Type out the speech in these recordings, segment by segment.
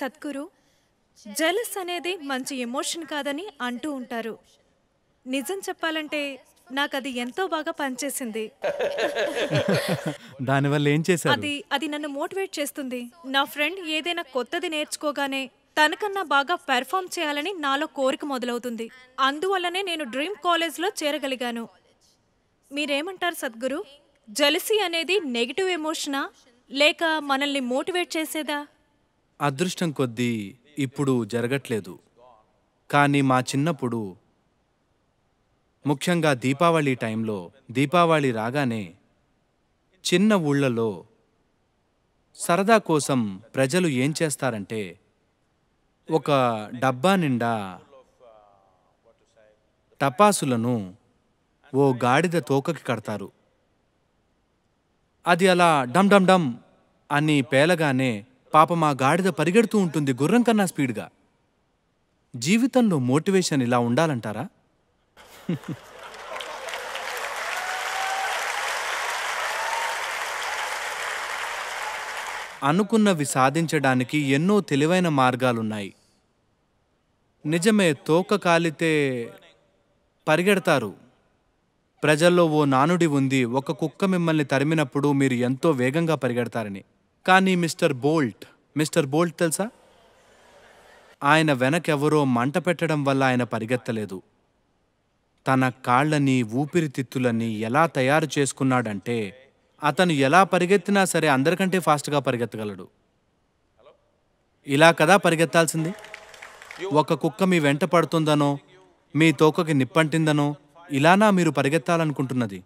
Sadhguru jealous అనేది మంచి emotion కాదని అంటూ ఉంటారు నిజం చెప్పాలంటే నాకు అది ఎంతో బాగా పనిచేసింది దానివల్ల ఏం చేశారు అది అది నన్ను మోటివేట్ చేస్తుంది నా ఫ్రెండ్ ఏదైనా కొత్తది నేర్చుకోగానే తనకన్నా బాగా పెర్ఫామ్ చేయాలని నాలో కోరిక మొదలవుతుంది అందువల్లనే నేను డ్రీమ్ కాలేజ్లో చేరగలిగాను మీరేమంటారు సద్గురు జలసి అనేది నెగిటివ్ ఎమోషనా లేక మనల్ని మోటివేట్ చేసేదా అదృష్టం కొద్దీ ఇప్పుడు జరగట్లేదు కానీ మా చిన్నప్పుడు ముఖ్యంగా దీపావళి టైంలో దీపావళి రాగానే చిన్న ఊళ్ళలో సరదా కోసం ప్రజలు ఏం చేస్తారంటే ఒక డబ్బా నిండా టపాసులను ఓ గాడిద తోకకి కడతారు అది అలా డమ్ డమ్ డమ్ అని పేలగానే పాపం ఆ గాడిద పరిగెడుతూ ఉంటుంది గుర్రం కన్నా స్పీడ్గా జీవితంలో మోటివేషన్ ఇలా ఉండాలంటారా అనుకున్నవి సాధించడానికి ఎన్నో తెలివైన మార్గాలున్నాయి నిజమే తోక కాలితే పరిగెడతారు ప్రజల్లో ఓ నానుడి ఉంది ఒక కుక్క మిమ్మల్ని తరిమినప్పుడు మీరు ఎంతో వేగంగా పరిగెడతారని కానీ మిస్టర్ బోల్ట్ మిస్టర్ బోల్ట్ తెలుసా ఆయన వెనకెవరో మంట పెట్టడం వల్ల ఆయన పరిగెత్తలేదు తన కాళ్ళని ఊపిరితిత్తులని ఎలా తయారు చేసుకున్నాడంటే అతను ఎలా పరిగెత్తినా సరే అందరికంటే ఫాస్ట్గా పరిగెత్తగలడు ఇలా కదా పరిగెత్తాల్సింది ఒక కుక్క మీ వెంట పడుతుందనో మీ తోకకి నిప్పంటిందనో ఇలానా మీరు పరిగెత్తాలనుకుంటున్నది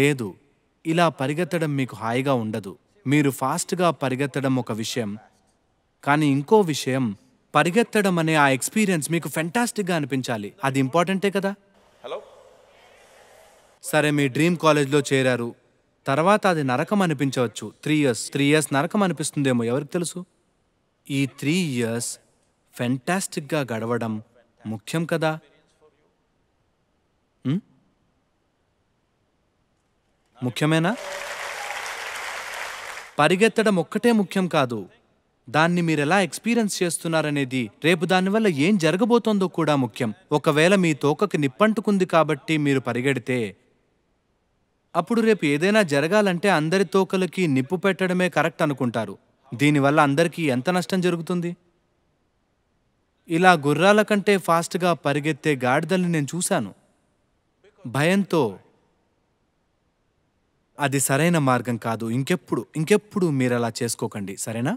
లేదు ఇలా పరిగెత్తడం మీకు హాయిగా ఉండదు మీరు ఫాస్ట్గా పరిగెత్తడం ఒక విషయం కానీ ఇంకో విషయం పరిగెత్తడం అనే ఆ ఎక్స్పీరియన్స్ మీకు ఫెంటాస్టిక్గా అనిపించాలి అది ఇంపార్టెంటే కదా హలో సరే మీ డ్రీమ్ కాలేజ్లో చేరారు తర్వాత అది నరకం అనిపించవచ్చు త్రీ ఇయర్స్ త్రీ ఇయర్స్ నరకం అనిపిస్తుందేమో ఎవరికి తెలుసు ఈ త్రీ ఇయర్స్ ఫెంటాస్టిక్గా గడవడం ముఖ్యం కదా ముఖ్యమేనా పరిగెత్తడం ఒక్కటే ముఖ్యం కాదు దాన్ని మీరెలా ఎక్స్పీరియన్స్ చేస్తున్నారనేది రేపు దానివల్ల ఏం జరగబోతోందో కూడా ముఖ్యం ఒకవేళ మీ తోకకి నిప్పంటుకుంది కాబట్టి మీరు పరిగెడితే అప్పుడు రేపు ఏదైనా జరగాలంటే అందరి తోకలకి నిప్పు పెట్టడమే కరెక్ట్ అనుకుంటారు దీనివల్ల అందరికీ ఎంత నష్టం జరుగుతుంది ఇలా గుర్రాల కంటే ఫాస్ట్గా పరిగెత్తే గాడిదల్ని నేను చూశాను భయంతో అది సరైన మార్గం కాదు ఇంకెప్పుడు ఇంకెప్పుడు మీరు అలా చేసుకోకండి సరేనా